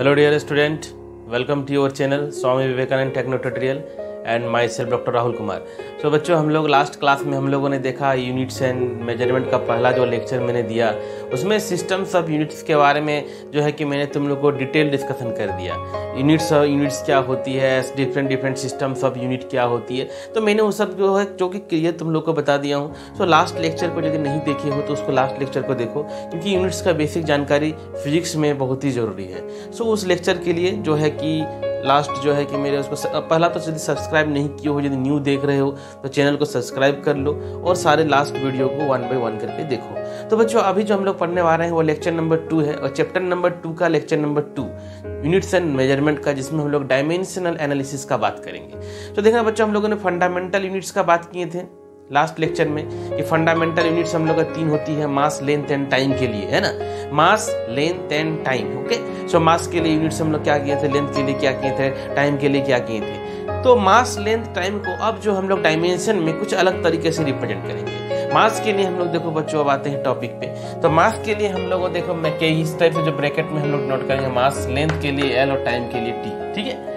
Hello, dear student. Welcome to your channel Swami Vivekanand Techno Tutorial. And myself doctor Rahul Kumar so so, बच्चों हम लोग last class में हम लोगों ने देखा यूनिट्स एंड मेजरमेंट का पहला जो लेक्चर मैंने दिया उसमें सिस्टम्स ऑफ यूनिट्स के बारे में जो है कि मैंने तुम लोग को डिटेल डिस्कशन कर दिया यूनिट्स और यूनिट्स क्या होती है different different systems of unit क्या होती है तो मैंने वो सब जो है जो कि क्लियर तुम लोग को बता दिया हूँ सो लास्ट लेक्चर को यदि नहीं देखे हो तो उसको लास्ट लेक्चर को देखो क्योंकि यूनिट्स का बेसिक जानकारी फिजिक्स में बहुत ही ज़रूरी है सो so, उस लेक्चर के लिए जो है कि लास्ट जो है कि मेरे उसको पहला तो यदि सब्सक्राइब नहीं किए हो यदि न्यू देख रहे हो तो चैनल को सब्सक्राइब कर लो और सारे लास्ट वीडियो को वन बाई वन करके देखो तो बच्चों अभी जो हम लोग पढ़ने वाले हैं वो लेक्चर नंबर टू है और चैप्टर नंबर टू का lecture number two units and measurement का जिसमें हम लोग डायमेंशनल एनालिसिस का बात करेंगे तो देखना बच्चों हम लोगों ने फंडामेंटल यूनिट्स का बात किए थे लास्ट लेक्चर में कि फंडामेंटल यूनिट्स हम लोग का तीन होती है मास लेंथ एंड टाइम के लिए है ना mass length and time okay so mass के लिए यूनिट्स हम लोग क्या किए थे लेंथ के लिए क्या किए थे टाइम के लिए क्या किए थे तो मास लेंथ टाइम को अब जो हम लोग डायमेंशन में कुछ अलग तरीके से रिप्रेजेंट करेंगे मास के लिए हम लोग देखो बच्चों अब आते हैं टॉपिक पे तो मास के लिए हम लोगों देखो मैं कई इस टाइप से जो ब्रैकेट में हम लोग नोट करेंगे मास लेंथ के लिए एल और टाइम के लिए टी ठीक है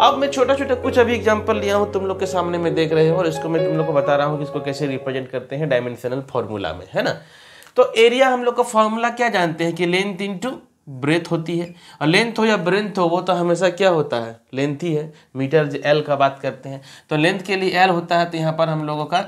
अब मैं छोटा छोटा कुछ अभी एग्जाम्पल लिया हूँ तुम लोग के सामने में देख रहे हो और इसको मैं तुम लोग को बता रहा हूँ कि इसको कैसे रिप्रेजेंट करते हैं डायमेंशनल फॉर्मूला में है ना तो एरिया हम लोग का फॉर्मूला क्या जानते हैं कि लेंथ इंटू ब्रेथ होती है और लेंथ हो या ब्रेंथ हो वो तो हमेशा क्या होता है लेंथ ही है मीटर एल का बात करते हैं तो लेंथ के लिए एल होता है तो यहाँ पर हम लोगों का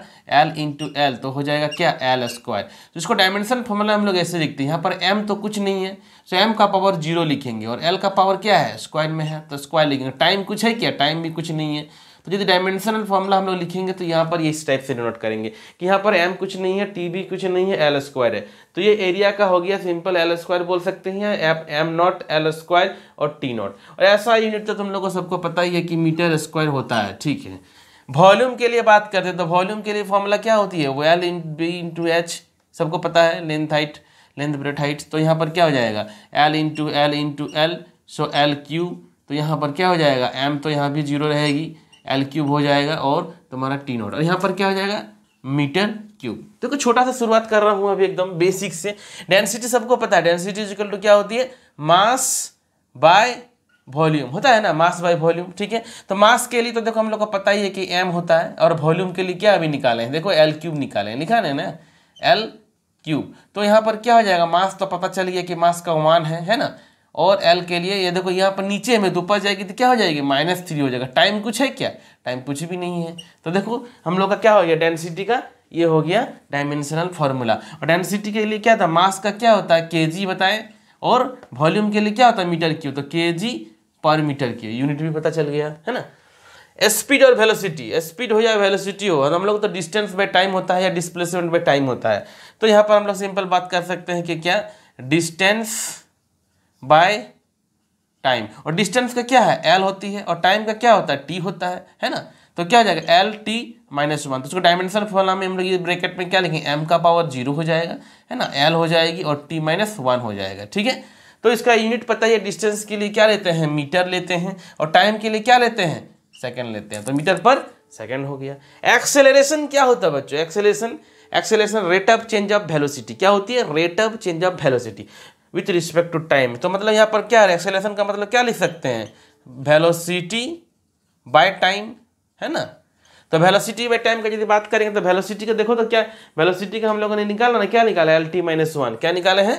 एल इंटू एल तो हो जाएगा क्या एल स्क्वायर तो इसको डायमेंशन फॉर्मूला हम लोग ऐसे लिखते हैं यहाँ पर एम तो कुछ नहीं है सो एम का पावर जीरो लिखेंगे और एल का पावर क्या है स्क्वायर में है तो स्क्वायर लिखेंगे टाइम कुछ है क्या टाइम भी कुछ नहीं है तो यदि डायमेंशनल फॉर्मूला हम लोग लिखेंगे तो यहाँ पर ये इस टाइप से डिनोट करेंगे कि यहाँ पर एम कुछ नहीं है टी बी कुछ नहीं है एल स्क्वायर है तो ये एरिया का हो गया सिंपल एल स्क्वायर बोल सकते हैं एम नॉट एल स्क्वायर और टी नॉट और ऐसा यूनिट तो तुम लोग को सबको पता ही है कि मीटर स्क्वायर होता है ठीक है वॉल्यूम के लिए बात करते हैं तो वॉल्यूम के लिए फॉर्मूला क्या होती है वो L in B into H सबको पता है length height length breadth height तो यहाँ पर क्या हो जाएगा L into L into L so L cube तो यहाँ पर क्या हो जाएगा एम तो यहाँ भी जीरो रहेगी एल क्यूब हो जाएगा और तुम्हारा टी नोट और यहाँ पर क्या हो जाएगा मीटर क्यूब देखो तो छोटा सा शुरुआत कर रहा हूँ अभी एकदम बेसिक से डेंसिटी सबको पता है डेंसिटी इजिकल टू क्या होती है मास बाय वॉल्यूम होता है ना मास बाय वॉल्यूम ठीक है तो मास के लिए तो देखो हम लोग को पता ही है कि एम होता है और वॉल्यूम के लिए क्या अभी निकाले हैं देखो एल क्यूब निकाले हैं लिखा है ना एल क्यूब तो यहाँ पर क्या हो जाएगा मास तो पता चल गया कि मास का वन है है ना और एल के लिए ये देखो यहाँ पर नीचे में दोपहर जाएगी तो क्या हो जाएगी माइनस थ्री हो जाएगा टाइम कुछ है क्या टाइम कुछ भी नहीं है तो देखो हम लोग का क्या हो गया डेंसिटी का ये हो गया डायमेंशनल फॉर्मूला और डेंसिटी के लिए क्या था मास का क्या होता है के जी बताएं और वॉल्यूम के लिए क्या होता है मीटर क्यू तो के जी पर मीटर क्यू यूनिट भी पता चल गया है ना स्पीड और वेलोसिटी स्पीड हो या वेलोसिटी हो और हम लोग तो डिस्टेंस बाय टाइम होता है या डिस्प्लेसमेंट बाय टाइम होता है तो यहाँ पर हम लोग सिंपल बात कर सकते हैं कि क्या डिस्टेंस बाय टाइम और डिस्टेंस का क्या है एल होती है और टाइम का क्या होता है टी होता है है ना तो क्या हो जाएगा एल टी माइनस वन तो उसको डायमेंशन फॉर्म में हम लोग ये ब्रैकेट में क्या लिखेंगे एम का पावर जीरो हो जाएगा है ना एल हो जाएगी और टी माइनस वन हो जाएगा ठीक है तो इसका यूनिट पता है डिस्टेंस के लिए क्या लेते हैं मीटर लेते हैं और टाइम के लिए क्या लेते हैं सेकेंड लेते हैं तो मीटर पर सेकेंड हो गया एक्सेलरेशन क्या होता है बच्चों acceleration acceleration rate of change of velocity क्या होती है rate of change of velocity with respect to time तो मतलब यहाँ पर क्या है एक्सेलेशन का मतलब क्या लिख सकते हैं वेलोसिटी बाय टाइम है ना तो वेलोसिटी बाय टाइम का यदि बात करेंगे तो वेलोसिटी का देखो तो क्या वेलोसिटी का हम लोगों ने निकाला ना क्या निकाला एल टी माइनस वन क्या निकाले हैं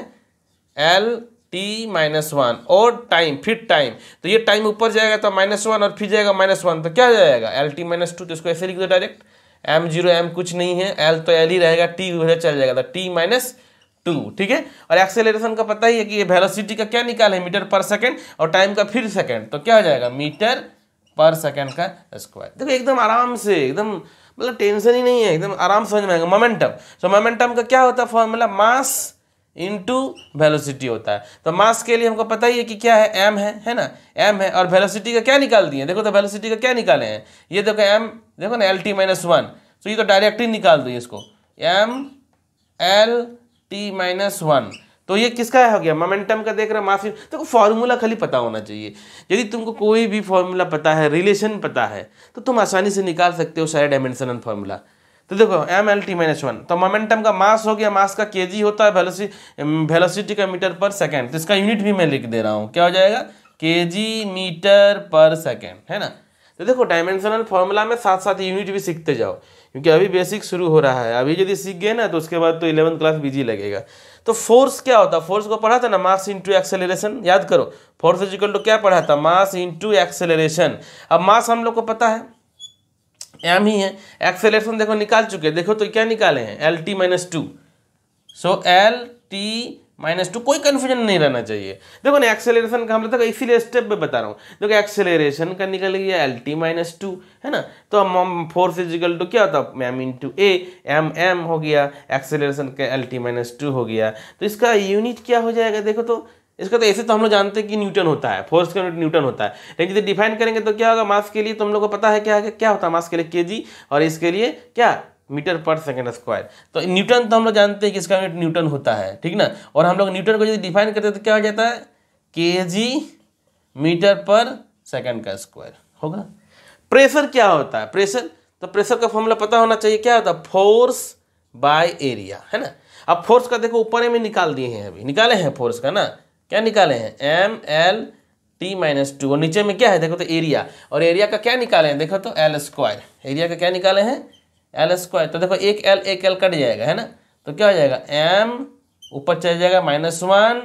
एल टी माइनस वन और टाइम फिर टाइम तो ये टाइम ऊपर जाएगा तो माइनस वन और फिर जाएगा माइनस वन तो क्या जाएगा एल टी माइनस टू तो इसको ऐसे लिख दो डायरेक्ट एम जीरो एम कुछ नहीं है एल तो एल ही रहेगा टी उधर चल जाएगा तो टी माइनस टू ठीक है और एक्सेलरेशन का पता ही है कि ये वेलोसिटी का क्या निकाल है मीटर पर सेकेंड और टाइम का फिर सेकेंड तो क्या हो जाएगा मीटर पर सेकेंड का स्क्वायर देखो एकदम आराम से एकदम मतलब टेंशन ही नहीं है एकदम आराम समझ में आएगा मोमेंटम सो मोमेंटम का क्या होता है फॉर्मूला मास टू वेलोसिटी होता है तो मास के लिए हमको पता ही है कि क्या है एम है है ना एम है और वेलोसिटी का क्या निकाल दिए देखो तो वेलोसिटी का क्या निकाले हैं ये देखो एम देखो ना एल टी माइनस वन तो ये तो डायरेक्ट ही निकाल दिए इसको M L T minus one तो ये किसका हो गया मोमेंटम का देख रहे मास देखो फार्मूला खाली पता होना चाहिए यदि तुमको कोई भी फार्मूला पता है रिलेशन पता है तो तुम आसानी से निकाल सकते हो सारे डायमेंशनल फार्मूला तो देखो M L T minus one तो मोमेंटम का मास हो गया मास का के जी होता है वेलोसि वेलोसिटी का मीटर पर सेकेंड तो इसका यूनिट भी मैं लिख दे रहा हूँ क्या हो जाएगा के जी मीटर पर सेकेंड है ना तो देखो डायमेंशनल फॉर्मूला में साथ साथ यूनिट भी सीखते जाओ क्योंकि अभी बेसिक शुरू हो रहा है अभी यदि सीख गए ना तो उसके बाद तो इलेवंथ क्लास बिजी लगेगा तो फोर्स क्या होता है फोर्स को पढ़ा था ना मास इंटू एक्सेलरेशन याद करो फोर्स इजिकल टू क्या पढ़ा था मास इंटू एक्सेलरेशन अब मास हम लोग को पता है एम ही है एक्सेलरेशन देखो निकाल चुके देखो तो क्या निकाले हैं L T minus two so L T minus two कोई कन्फ्यूजन नहीं रहना चाहिए देखो ना एक्सेलेशन का हम लोग तो इसीलिए स्टेप पे बता रहा हूँ देखो एक्सेलेशन का निकल गया एल टी माइनस टू है ना तो हम फोर्स इजिकल टू क्या होता है M into A M M हो गया एक्सेलरेशन का एल टी माइनस टू हो गया तो इसका यूनिट क्या हो जाएगा देखो तो इसका तो ऐसे तो हम लोग जानते हैं कि न्यूटन होता है फोर्स का न्यूटन होता है लेकिन जब डिफाइन करेंगे तो क्या होगा मास के लिए तो हम लोग को पता है क्या क्या होता है मास के लिए के जी और इसके लिए क्या मीटर पर सेकेंड स्क्वायर तो न्यूटन तो हम लोग जानते हैं कि इसका यूनिट न्यूटन होता है ठीक ना और हम लोग न्यूटन को यदि डिफाइन करते हैं तो क्या हो जाता है K G metre per second का स्क्वायर होगा प्रेशर क्या होता है प्रेशर तो प्रेशर का फॉर्मूला पता होना चाहिए क्या होता है फोर्स बाय एरिया है ना अब फोर्स का देखो ऊपर में निकाल दिए हैं अभी निकाले हैं फोर्स का ना क्या निकाले हैं M L T minus two और नीचे में क्या है देखो तो एरिया और एरिया का क्या निकाले हैं देखो तो एल स्क्वायर एरिया का क्या निकाले हैं एल स्क्वायर तो देखो एक एल एक एल कट जाएगा है ना तो क्या हो जाएगा एम ऊपर चल जाएगा minus one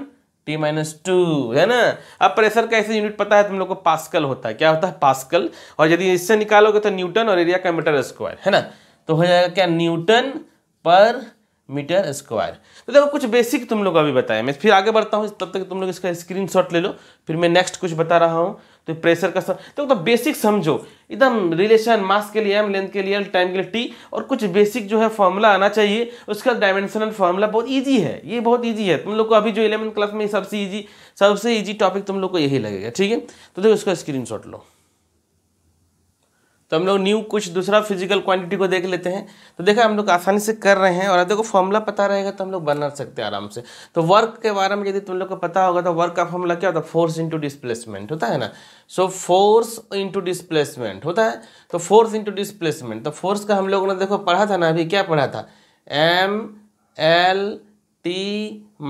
T minus two है ना अब प्रेशर का ऐसे यूनिट पता है तुम लोग को पास्कल होता है क्या होता है पास्कल और यदि इससे निकालोगे तो न्यूटन और एरिया का मीटर स्क्वायर है ना तो हो जाएगा क्या न्यूटन पर मीटर स्क्वायर तो देखो कुछ बेसिक तुम लोग अभी बताया मैं फिर आगे बढ़ता हूँ तब तक तुम लोग इसका स्क्रीनशॉट ले लो फिर मैं नेक्स्ट कुछ बता रहा हूँ तो प्रेशर का सब तो, तो मतलब बेसिक समझो एकदम रिलेशन मास के लिए एम लेंथ के लिए टाइम के लिए टी और कुछ बेसिक जो है फॉर्मूला आना चाहिए उसका डायमेंशनल फॉर्मूला बहुत ईजी है ये बहुत ईजी है तुम लोग को अभी जो इलेवन क्लास में सबसे ईजी सबसे ईजी टॉपिक तुम लोग को यही लगेगा ठीक है तो देखो उसका स्क्रीन लो तो हम लोग न्यू कुछ दूसरा फिजिकल क्वांटिटी को देख लेते हैं तो देखा हम लोग आसानी से कर रहे हैं और देखो फॉर्मूला पता रहेगा तो हम लोग बना सकते हैं आराम से तो वर्क के बारे में यदि तुम लोग को पता होगा तो वर्क का फॉर्मूला क्या होता है फोर्स इंटू डिस्प्लेसमेंट होता है ना सो फोर्स इंटू डिस्प्लेसमेंट होता है तो फोर्स इंटू डिस्प्लेसमेंट तो फोर्स का हम लोगों ने देखो पढ़ा था ना अभी क्या पढ़ा था M L T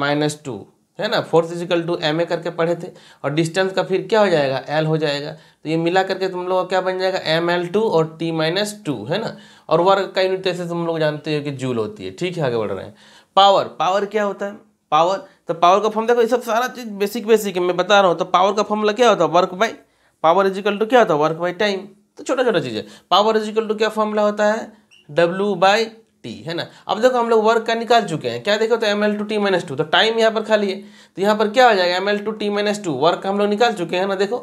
minus two है ना force equal to M A करके पढ़े थे और डिस्टेंस का फिर क्या हो जाएगा एल हो जाएगा तो ये मिला करके तुम लोग का क्या बन जाएगा एम एल टू और टी माइनस टू है ना और वर्ग का यूनिट तो ऐसे तुम लोग जानते हो कि जूल होती है ठीक है आगे बढ़ रहे हैं पावर पावर क्या होता है पावर तो पावर का फॉर्म देखो ये सब सारा चीज़ बेसिक बेसिक है मैं बता रहा हूँ तो पावर का फॉर्मूला क्या होता है work by power equal to क्या होता है वर्क बाई टाइम तो छोटा छोटा चीज़ है पावर इजिकल टू क्या फॉर्मूला होता है डब्ल्यू बाई टी है ना अब देखो हम लोग वर्क का निकाल चुके हैं क्या देखो तो M L two T minus two तो टाइम यहाँ पर खाली है तो यहाँ पर क्या हो जाएगा M L two T minus two work हम लोग निकाल चुके हैं ना देखो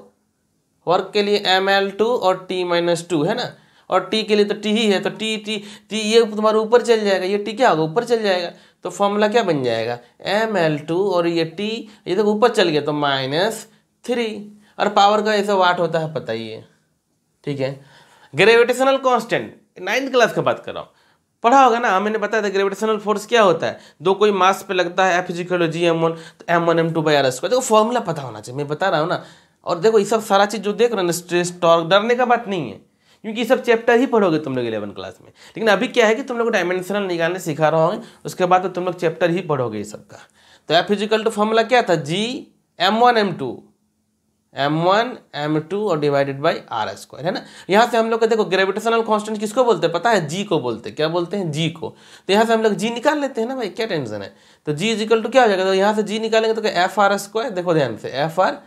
वर्क के लिए एम एल टू और टी माइनस टू है ना और टी के लिए तो टी ही है तो टी टी टी ये तुम्हारा ऊपर चल जाएगा ये टी क्या होगा ऊपर चल जाएगा तो फॉर्मूला क्या बन जाएगा एम एल टू और ये टी ये देखो ऊपर चल गया तो माइनस थ्री और पावर का ऐसा वाट होता है पता ही है ठीक है ग्रेविटेशनल कॉन्स्टेंट नाइन्थ क्लास का बात कर रहा हूँ पढ़ा होगा ना मैंने बताया था ग्रेविटेशनल फोर्स क्या होता है दो कोई मास पे लगता है एफिजिकल जी एम वन तो M one M two by R square देखो फॉर्मूला पता होना चाहिए मैं बता रहा हूँ ना और देखो ये सब सारा चीज़ जो देख रहे हो ना स्ट्रेस टॉर्क डरने का बात नहीं है क्योंकि ये सब चैप्टर ही पढ़ोगे तुम लोग इलेवन क्लास में लेकिन अभी क्या है कि तुम लोग डायमेंशनल निकालने सिखा रहा होंगे उसके बाद तो तुम लोग चैप्टर ही पढ़ोगे ये सब का तो एफ टू फॉर्मूला क्या था G M one M two M one M two और डिवाइडेड बाई आर स्क्वायर है ना यहाँ से हम लोग देखो ग्रेविटेशनल कांस्टेंट किसको बोलते हैं पता है जी को बोलते हैं क्या बोलते हैं जी को तो यहाँ से हम लोग जी निकाल लेते हैं ना भाई क्या टेंशन है तो जी इजिकल टू क्या हो जाएगा तो यहाँ से जी निकालेंगे तो एफ आर स्क्वायर देखो ध्यान से एफ आर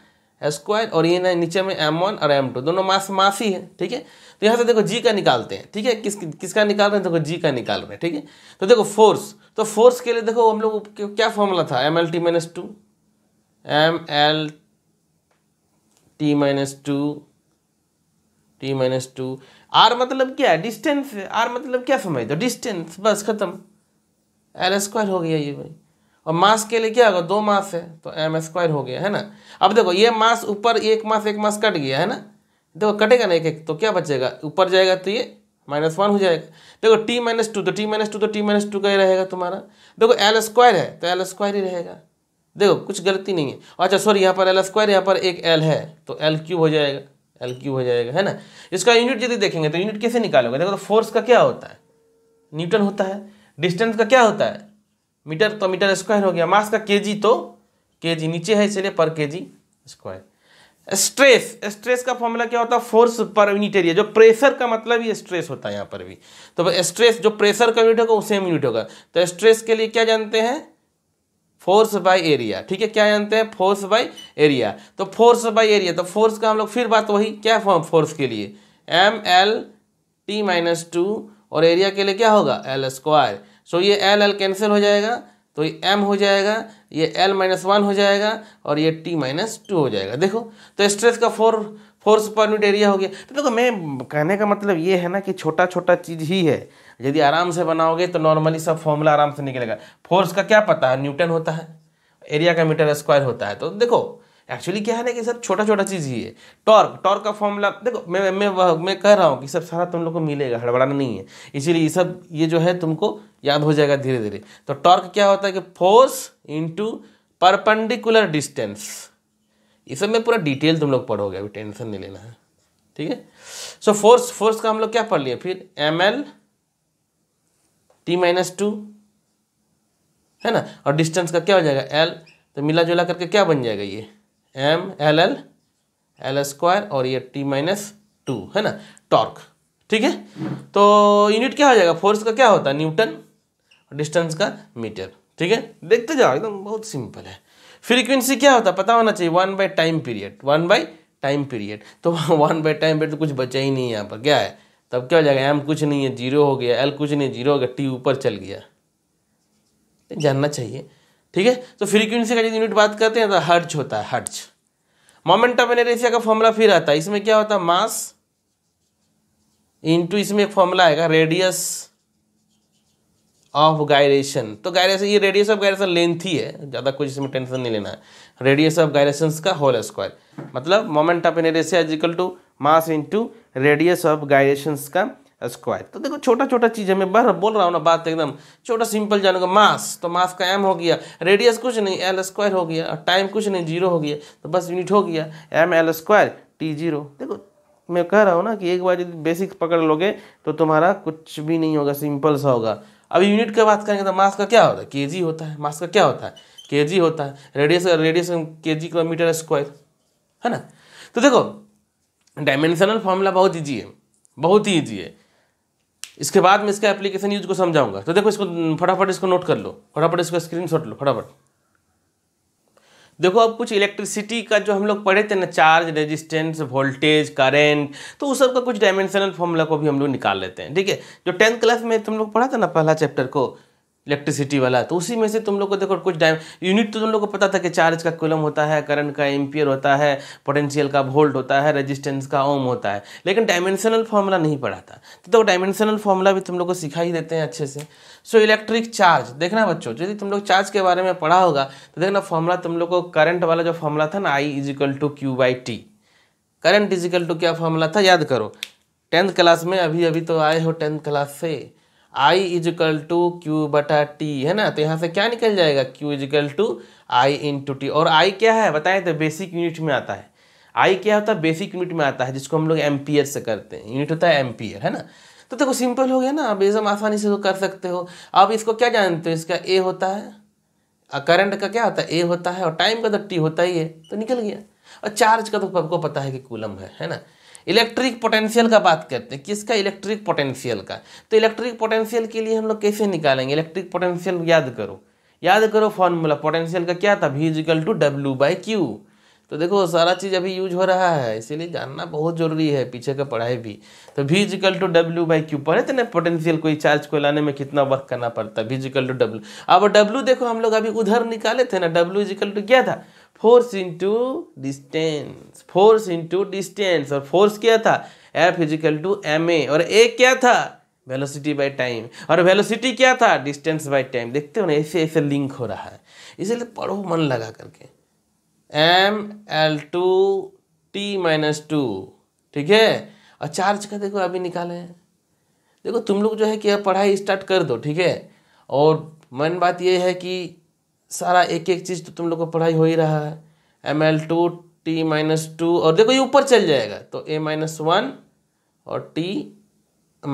स्क्वायर और ये ना नीचे में एम वन और एम टू दोनों मास मास ही है ठीक है तो यहाँ से देखो जी का निकालते हैं ठीक है किस किसका निकाल रहे हैं देखो जी का निकाल रहे हैं ठीक है तो देखो फोर्स तो फोर्स के लिए देखो हम लोग क्या फॉर्मूला था M L T minus two M L T minus two T minus two R मतलब क्या है डिस्टेंस है आर मतलब क्या समझ दो डिस्टेंस बस खत्म एल स्क्वायर हो गया ये भाई और मास के लिए क्या होगा दो मास है तो एम स्क्वायर हो गया है ना अब देखो ये मास ऊपर एक मास एक मास कट गया है ना देखो कटेगा ना एक एक तो क्या बचेगा ऊपर जाएगा तो ये माइनस वन हो जाएगा देखो टी माइनस टू तो टी माइनस टू तो टी माइनस टू का ही रहेगा तुम्हारा देखो एल स्क्वायर है तो एल स्क्वायर ही रहेगा देखो कुछ गलती नहीं है अच्छा सॉरी यहाँ पर एल स्क्वायर यहाँ पर एक एल है तो एल क्यूब हो जाएगा एल क्यूब हो जाएगा है ना इसका यूनिट यदि देखेंगे तो यूनिट कैसे निकालोगे देखो तो फोर्स का क्या होता है न्यूटन होता है डिस्टेंस का क्या होता है मीटर तो मीटर स्क्वायर हो गया मास का के तो के नीचे है इसलिए पर के स्क्वायर स्ट्रेस स्ट्रेस का फॉर्मूला क्या होता है फोर्स पर यूनिट एरिया जो प्रेशर का मतलब ही स्ट्रेस होता है यहाँ पर भी तो स्ट्रेस जो प्रेशर का यूनिट होगा वो सेम यूनिट होगा तो स्ट्रेस के लिए क्या जानते हैं फोर्स बाय एरिया ठीक है क्या जानते हैं फोर्स बाय एरिया तो फोर्स बाय एरिया तो फोर्स का हम लोग फिर बात वही क्या फॉर्म फोर्स के लिए M L T minus two और एरिया के लिए क्या होगा एल स्क्वायर सो ये एल एल कैंसिल हो जाएगा तो ये एम हो जाएगा ये एल माइनस वन हो जाएगा और ये टी माइनस टू हो जाएगा देखो तो स्ट्रेस का four four square metre area हो गया तो देखो मैं कहने का मतलब ये है ना कि छोटा छोटा चीज़ ही है यदि आराम से बनाओगे तो नॉर्मली सब फॉर्मूला आराम से निकलेगा फोर्स का क्या पता है न्यूटन होता है एरिया का मीटर स्क्वायर होता है तो देखो एक्चुअली क्या है ना कि सब छोटा छोटा चीज़ ही है टॉर्क टॉर्क का फॉर्मूला देखो मैं मैं मैं कह रहा हूँ कि सब सारा तुम लोग को मिलेगा हड़बड़ाना नहीं है इसीलिए ये सब ये जो है तुमको याद हो जाएगा धीरे धीरे तो टॉर्क क्या होता है कि फोर्स इंटू परपेंडिकुलर डिस्टेंस ये सब में पूरा डिटेल तुम लोग पढ़ोगे अभी टेंशन नहीं लेना है ठीक है सो फोर्स फोर्स का हम लोग क्या पढ़ लिए फिर M L T minus two है ना और डिस्टेंस का क्या हो जाएगा एल तो मिला जुला करके क्या बन जाएगा ये M L L L square और ये टी माइनस टू है ना टॉर्क ठीक है तो यूनिट क्या हो जाएगा फोर्स का क्या होता है न्यूटन डिस्टेंस का मीटर ठीक है देखते जाओ एकदम बहुत सिंपल है फ्रीक्वेंसी क्या होता पता होना चाहिए one by time period one by time period तो वन बाई टाइम पीरियड तो कुछ बचा ही नहीं है यहाँ पर क्या है तब क्या हो जाएगा एम कुछ नहीं है जीरो हो गया एल कुछ नहीं है जीरो हो गया टी ऊपर चल गया जानना चाहिए ठीक है तो फ्रीक्वेंसी का जब यूनिट बात करते हैं तो हर्च होता है हर्च मोमेंटम एनर्जिया का फॉर्मूला फिर आता है इसमें क्या होता है मास इंटू इसमें एक फॉर्मूला आएगा रेडियस ऑफ गायरेशन तो गायरेशन ये रेडियस ऑफ गायरेशन लेंथ ही है ज़्यादा कुछ इसमें टेंशन नहीं लेना है रेडियस ऑफ गायरेशन का होल स्क्वायर मतलब moment of inertia is equal to mass into radius of gyration का स्क्वायर तो देखो छोटा छोटा चीज़ है मैं बार बोल रहा हूँ ना बात एकदम छोटा सिंपल जानूंगा मास तो मास का एम हो गया रेडियस कुछ नहीं एल स्क्वायर हो गया और टाइम कुछ नहीं जीरो हो गया तो बस यूनिट हो गया M L square T zero देखो मैं कह रहा हूँ ना कि एक बार यदि बेसिक पकड़ लोगे तो तुम्हारा कुछ भी नहीं होगा सिंपल सा होगा अब यूनिट का बात करेंगे तो मास का क्या होता है के होता है मास का क्या होता है के होता है रेडियस रेडियस के जी किलोमीटर स्क्वायर है ना तो देखो डायमेंशनल फॉर्मूला बहुत ईजी है बहुत ही ईजी है इसके बाद मैं इसका एप्लीकेशन यूज को समझाऊंगा तो देखो इसको फटाफट इसको नोट कर लो फटाफट इसका स्क्रीन शॉट लो फटाफट देखो अब कुछ इलेक्ट्रिसिटी का जो हम लोग पढ़े थे ना चार्ज रेजिस्टेंस वोल्टेज करेंट तो उस सब का कुछ डायमेंशनल फॉर्मूला को भी हम लोग निकाल लेते हैं ठीक है जो टेंथ क्लास में तुम लोग पढ़ा था ना पहला चैप्टर को इलेक्ट्रिसिटी वाला तो उसी में से तुम लोग को देखो कुछ डाय यूनिट तो तुम लोग को पता था कि चार्ज का कुलम होता है करंट का एम्पियर होता है पोटेंशियल का वोल्ट होता है रेजिस्टेंस का ओम होता है लेकिन डायमेंशनल फॉर्मूला नहीं पढ़ा था तो, तो डायमेंशनल फॉर्मूला भी तुम लोग को सिखा ही देते हैं अच्छे से सो इलेक्ट्रिक चार्ज देखना बच्चों यदि तुम लोग चार्ज के बारे में पढ़ा होगा तो देखना फॉर्मूला तुम लोग को करंट वाला जो फॉर्मूला था ना I is equal to Q by T current is equal to क्या फॉर्मूला था याद करो टेंथ क्लास में अभी अभी तो आए हो टेंथ क्लास से आई इजकल टू क्यू बटा टी है ना तो यहाँ से क्या निकल जाएगा Q is equal to I into T टी और आई क्या है बताएं तो बेसिक यूनिट में आता है आई क्या होता है बेसिक यूनिट में आता है जिसको हम लोग एम्पियर से करते हैं यूनिट होता है एम्पियर है ना तो देखो तो सिंपल हो गया ना अब ये सब आसानी से कर सकते हो अब इसको क्या जानते हो इसका ए होता है करंट का क्या होता है ए होता है और टाइम का तो टी होता ही है तो निकल गया और चार्ज का तो आपको पता है कि कूलम है है ना इलेक्ट्रिक पोटेंशियल का बात करते हैं किसका इलेक्ट्रिक पोटेंशियल का तो इलेक्ट्रिक पोटेंशियल के लिए हम लोग कैसे निकालेंगे इलेक्ट्रिक पोटेंशियल याद करो याद करो फॉर्मूला पोटेंशियल का क्या था V is equal to W by Q तो देखो सारा चीज़ अभी यूज हो रहा है इसीलिए जानना बहुत जरूरी है पीछे का पढ़ाई भी तो V is equal to W by Q पढ़े थे ना पोटेंशियल कोई चार्ज को लाने में कितना वर्क करना पड़ता है वी इजिकल टू डब्ल्यू अब डब्ल्यू देखो हम लोग अभी उधर निकाले थे ना डब्ल्यू इजिकल टू क्या था force into distance force into distance और फोर्स क्या था F is equal to M A और ए क्या था वेलोसिटी बाय टाइम और वेलोसिटी क्या था डिस्टेंस बाय टाइम देखते हो ना ऐसे ऐसे लिंक हो रहा है इसीलिए पढ़ो मन लगा करके M L two T minus two ठीक है और चार्ज का देखो अभी निकाले देखो तुम लोग जो है कि पढ़ाई स्टार्ट कर दो ठीक है और मेन बात यह है कि सारा एक एक चीज़ तो तुम लोग को पढ़ाई हो ही रहा है M L two T minus two और देखो ये ऊपर चल जाएगा तो ए माइनस वन और टी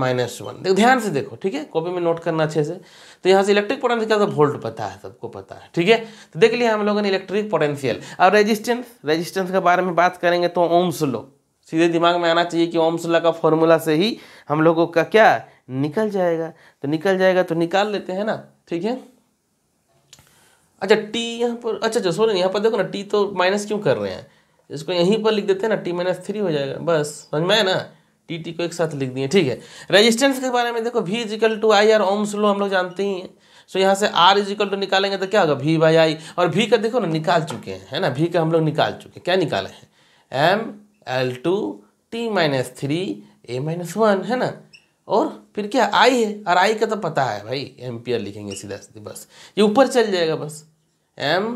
माइनस वन देखो ध्यान से देखो ठीक है कॉपी में नोट करना अच्छे से तो यहाँ से इलेक्ट्रिक पोटेंशियल क्या वोल्ट पता है सबको पता है ठीक है तो देख लिया हम लोगों ने इलेक्ट्रिक पोटेंशियल और रेजिस्टेंस रेजिस्टेंस के बारे में बात करेंगे तो ओम्स लो सीधे दिमाग में आना चाहिए कि ओम्स ला का फॉर्मूला से ही हम लोगों का क्या निकल जाएगा तो निकल जाएगा तो निकाल लेते हैं ना ठीक है अच्छा टी यहाँ पर अच्छा अच्छा सॉरी यहाँ पर देखो ना टी तो माइनस क्यों कर रहे हैं इसको यहीं पर लिख देते हैं ना टी माइनस थ्री हो जाएगा बस समझ में है ना टी टी को एक साथ लिख दिए ठीक है रेजिस्टेंस के बारे में देखो भी is equal to I R Ohm's law हम लोग जानते ही हैं सो यहाँ से आर इजिकल टू निकालेंगे तो क्या होगा वी बाई आई और भी का देखो ना निकाल चुके हैं है ना भी का हम लोग निकाल चुके हैं क्या निकाले हैं M L two T minus three A minus one है ना और फिर क्या आई है और आई का तो पता है भाई एम्पियर लिखेंगे सीधा सीधे बस ये ऊपर चल जाएगा बस M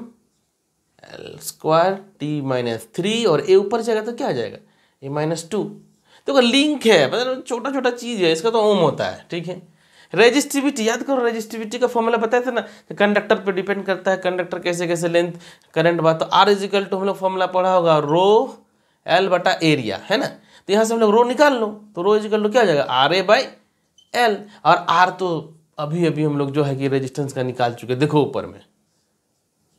L square T minus three और ए ऊपर जाएगा तो क्या आ जाएगा ए माइनस टू देखो लिंक है मतलब छोटा छोटा चीज़ है इसका तो ओम होता है ठीक है रेजिस्टिविटी याद करो रेजिस्टिविटी का फॉर्मूला बताया था ना कंडक्टर पे डिपेंड करता है कंडक्टर कैसे कैसे लेंथ करंट बात तो आर इजिकल टू हम लोग फॉर्मूला पढ़ा होगा रो एल बटा एरिया है ना तो यहाँ से हम लोग रो निकाल लो तो रो इजिकल टू क्या हो जाएगा आर ए बाई एल और आर तो अभी अभी हम लोग जो है कि रेजिस्टेंस का निकाल चुके देखो ऊपर में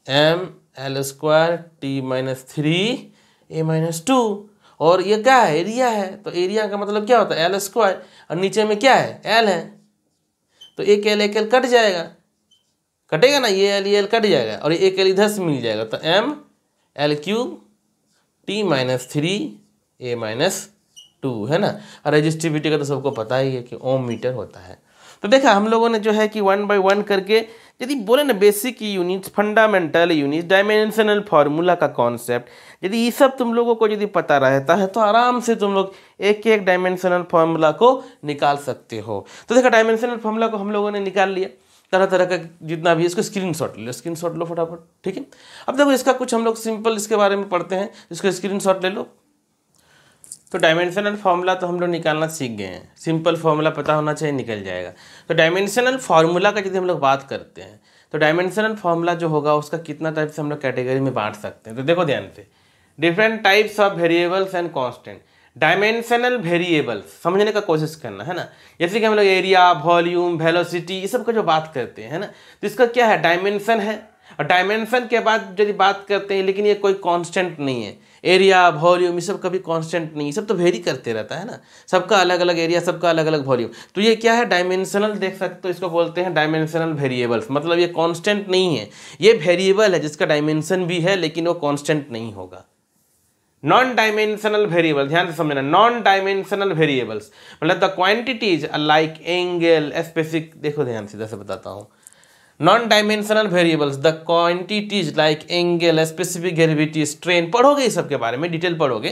M L square T minus three A minus two और ये क्या है एरिया है तो एरिया का मतलब क्या होता है एल स्क्वायर और नीचे में क्या है एल है तो एक एल एक एल कट जाएगा कटेगा ना ये एल ये एल कट जाएगा और एक एल इधर से मिल जाएगा तो M L cube T minus three A minus two है ना और रजिस्टिविटी का तो सबको पता ही है कि ओम मीटर होता है तो देखा हम लोगों ने जो है कि वन बाई वन करके यदि बोले ना basic units fundamental units dimensional formula का कॉन्सेप्ट यदि ये सब तुम लोगों को यदि पता रहता है तो आराम से तुम लोग एक एक डायमेंशनल फार्मूला को निकाल सकते हो तो देखा डायमेंशनल फार्मूला को हम लोगों ने निकाल लिया तरह तरह का जितना भी इसको स्क्रीन शॉट लो स्क्रीन शॉट लो फटाफट ठीक है अब देखो इसका कुछ हम लोग सिंपल इसके बारे में पढ़ते हैं इसको स्क्रीन शॉट ले लो तो डायमेंशनल फार्मूला तो हम लोग निकालना सीख गए हैं सिंपल फार्मूला पता होना चाहिए निकल जाएगा तो डायमेंशनल फार्मूला का यदि हम लोग बात करते हैं तो डायमेंशनल फार्मूला जो होगा उसका कितना टाइप से हम लोग कैटेगरी में बांट सकते हैं तो देखो ध्यान से different types of variables and constant dimensional variables समझने का कोशिश करना है ना जैसे कि हम लोग एरिया वॉल्यूम वेलोसिटी ये सब का जो बात करते हैं ना तो इसका क्या है डायमेंशन है और डायमेंशन के बाद यदि बात करते हैं लेकिन ये कोई कॉन्स्टेंट नहीं है एरिया वॉल्यूम ये सब कभी कांस्टेंट नहीं सब तो वेरी करते रहता है ना सबका अलग अलग एरिया सबका अलग अलग वॉल्यूम तो ये क्या है डायमेंशनल देख सकते हो इसको बोलते हैं डायमेंशनल वेरिएबल्स मतलब ये कांस्टेंट नहीं है ये वेरिएबल है जिसका डायमेंशन भी है लेकिन वो कॉन्स्टेंट नहीं होगा नॉन डायमेंशनल वेरिएबल ध्यान से समझना नॉन डायमेंशनल वेरिएबल्स मतलब the quantities like angle specific देखो ध्यान से जैसे बताता हूँ non dimensional variables the quantities like angle specific gravity strain पढ़ोगे इस सबके बारे में डिटेल पढ़ोगे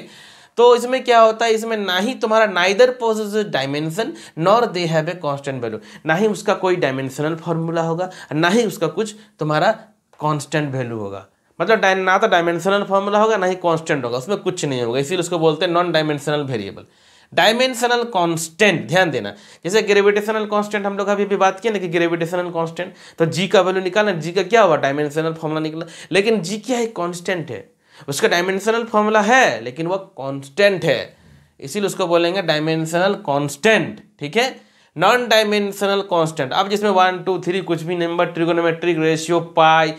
तो इसमें क्या होता है इसमें ना ही तुम्हारा neither possess dimension nor they have a constant value ना ही उसका कोई डायमेंशनल फॉर्मूला होगा ना ही उसका कुछ तुम्हारा कॉन्स्टेंट वैल्यू होगा मतलब ना तो डायमेंशनल फॉर्मूला होगा ना ही कॉन्स्टेंट होगा उसमें कुछ नहीं होगा इसीलिए उसको बोलते हैं non dimensional variable dimensional constant ध्यान देना जैसे ग्रेविटेशनल कांस्टेंट हम लोग अभी भी बात किए ना कि ग्रेविटेशनल कांस्टेंट तो जी का वैल्यू निकालना जी का क्या हुआ डायमेंशनल फॉर्मूला निकला लेकिन जी क्या है कांस्टेंट है उसका डायमेंशनल फॉर्मूला है लेकिन वह कॉन्स्टेंट है इसीलिए उसको बोलेंगे डायमेंशनल कॉन्स्टेंट ठीक है नॉन डायमेंशनल कांस्टेंट अब जिसमें वन टू थ्री कुछ भी number trigonometric ratio pi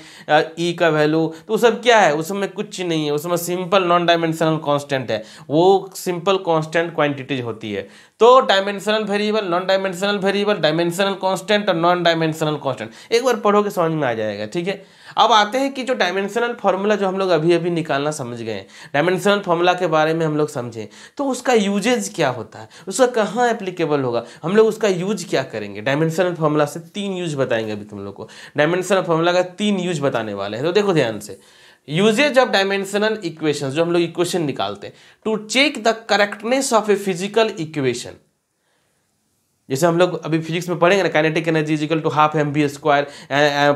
e का वैल्यू तो सब क्या है उसमें कुछ नहीं है उसमें सिंपल नॉन डायमेंशनल कांस्टेंट है वो सिंपल कांस्टेंट क्वांटिटीज होती है तो dimensional variable non dimensional variable dimensional constant और नॉन डायमेंशनल कांस्टेंट एक बार पढ़ोगे समझ में आ जाएगा ठीक है अब आते हैं कि जो डायमेंशनल फार्मूला जो हम लोग अभी अभी निकालना समझ गए डायमेंशनल फार्मूला के बारे में हम लोग समझें तो उसका यूजेज क्या होता है उसका कहाँ एप्लीकेबल होगा हम लोग उसका यूज क्या करेंगे डायमेंशनल फार्मूला से तीन यूज बताएंगे अभी तुम लोग को डायमेंशनल फार्मूला का तीन यूज बताने वाले हैं तो देखो ध्यान से यूजेज ऑफ डायमेंशनल इक्वेशन जो हम लोग इक्वेशन निकालते हैं to check the correctness of a physical equation जैसे हम लोग अभी फिजिक्स में पढ़ेंगे ना kinetic energy is equal to half M B square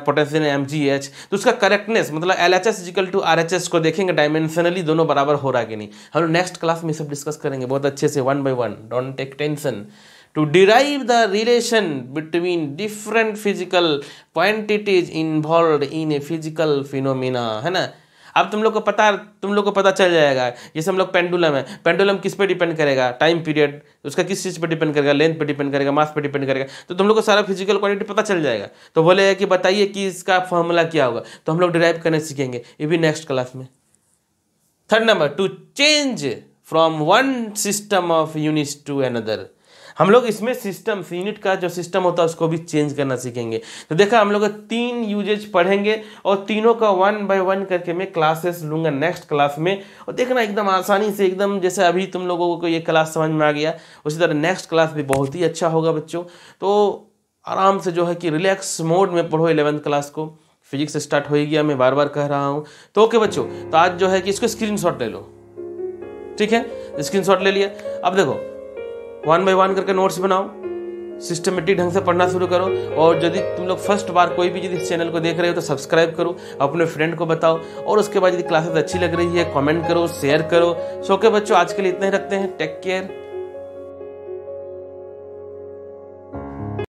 potential M G H तो उसका करेक्टनेस मतलब L H S is equal to R H S को देखेंगे डायमेंशनली दोनों बराबर हो रहा कि नहीं हम लोग नेक्स्ट क्लास में सब डिस्कस करेंगे बहुत अच्छे से one by one don't take tension to derive the relation between different physical quantities involve in a physical phenomena है ना अब तुम लोग को पता तुम लोग को पता चल जाएगा जैसे हम लोग पेंडुलम है पेंडुलम किस पे डिपेंड करेगा टाइम पीरियड उसका किस चीज़ पे डिपेंड करेगा लेंथ पे डिपेंड करेगा मास पे डिपेंड करेगा तो तुम लोग को सारा फिजिकल क्वालिटी पता चल जाएगा तो बोले कि बताइए कि इसका फॉर्मूला क्या होगा तो हम लोग डिराइव करना सीखेंगे ये भी नेक्स्ट क्लास में third number to change from one system of units to another हम लोग इसमें सिस्टम यूनिट का जो सिस्टम होता है उसको भी चेंज करना सीखेंगे तो देखा हम लोग तीन यूजेज पढ़ेंगे और तीनों का वन बाय वन करके मैं क्लासेस लूँगा नेक्स्ट क्लास में और देखना एकदम आसानी से एकदम जैसे अभी तुम लोगों को ये क्लास समझ में आ गया उसी तरह नेक्स्ट क्लास भी बहुत ही अच्छा होगा बच्चों तो आराम से जो है कि रिलैक्स मोड में पढ़ो इलेवंथ क्लास को फिजिक्स स्टार्ट हो ही गया मैं बार बार कह रहा हूँ तो ओके बच्चों तो आज जो है कि इसको स्क्रीनशॉट ले लो ठीक है स्क्रीनशॉट ले लिया अब देखो वन बाई वन करके नोट्स बनाओ सिस्टमेटिक ढंग से पढ़ना शुरू करो और यदि तुम लोग फर्स्ट बार कोई भी यदि इस चैनल को देख रहे हो तो सब्सक्राइब करो अपने फ्रेंड को बताओ और उसके बाद यदि क्लासेस अच्छी लग रही है कमेंट करो शेयर करो सो के बच्चों आज के लिए इतना ही रखते हैं टेक केयर